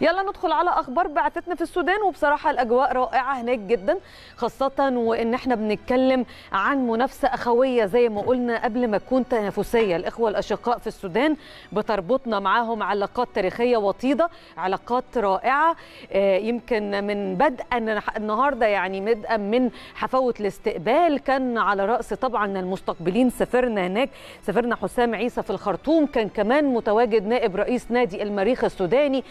يلا ندخل على اخبار بعثتنا في السودان وبصراحه الاجواء رائعه هناك جدا خاصه وان احنا بنتكلم عن منافسه اخويه زي ما قلنا قبل ما تكون تنافسيه الاخوه الاشقاء في السودان بتربطنا معاهم علاقات تاريخيه وطيده علاقات رائعه آه، يمكن من بدء النهارده يعني بدءا من حفاوه الاستقبال كان على راس طبعا المستقبلين سافرنا هناك سافرنا حسام عيسى في الخرطوم كان كمان متواجد نائب رئيس نادي المريخ السوداني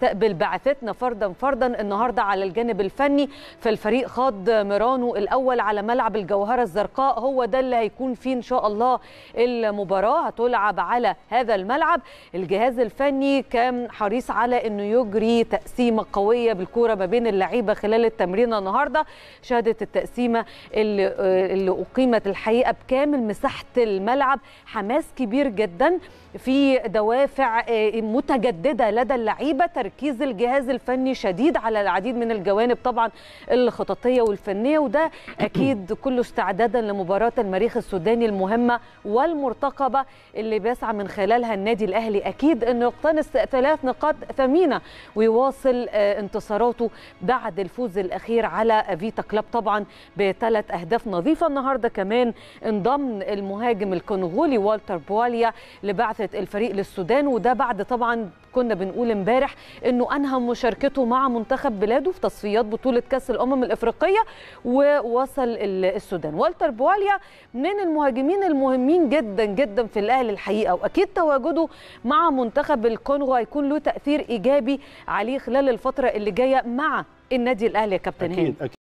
بيستقبل بعثتنا فردا فردا النهارده على الجانب الفني فالفريق خاض ميرانو الاول على ملعب الجوهره الزرقاء هو ده اللي هيكون فيه ان شاء الله المباراه هتلعب على هذا الملعب الجهاز الفني كان حريص على انه يجري تقسيمه قويه بالكوره ما بين اللعيبه خلال التمرين النهارده شهدت التقسيمه اللي, اللي اقيمت الحقيقه بكامل مساحه الملعب حماس كبير جدا في دوافع آه، متجدده لدى اللعيبه تركيز الجهاز الفني شديد على العديد من الجوانب طبعا الخططيه والفنيه وده اكيد كله استعدادا لمباراه المريخ السوداني المهمه والمرتقبه اللي بيسعى من خلالها النادي الاهلي اكيد انه يقتنص ثلاث نقاط ثمينه ويواصل آه، انتصاراته بعد الفوز الاخير على فيتا كلاب طبعا بثلاث اهداف نظيفه النهارده كمان انضم المهاجم الكونغولي والتر بواليا لبعثه الفريق للسودان وده بعد طبعا كنا بنقول امبارح انه انهى مشاركته مع منتخب بلاده في تصفيات بطوله كاس الامم الافريقيه ووصل السودان والتر بواليا من المهاجمين المهمين جدا جدا في الاهلي الحقيقه واكيد تواجده مع منتخب الكونغو هيكون له تاثير ايجابي عليه خلال الفتره اللي جايه مع النادي الاهلي يا كابتن هاني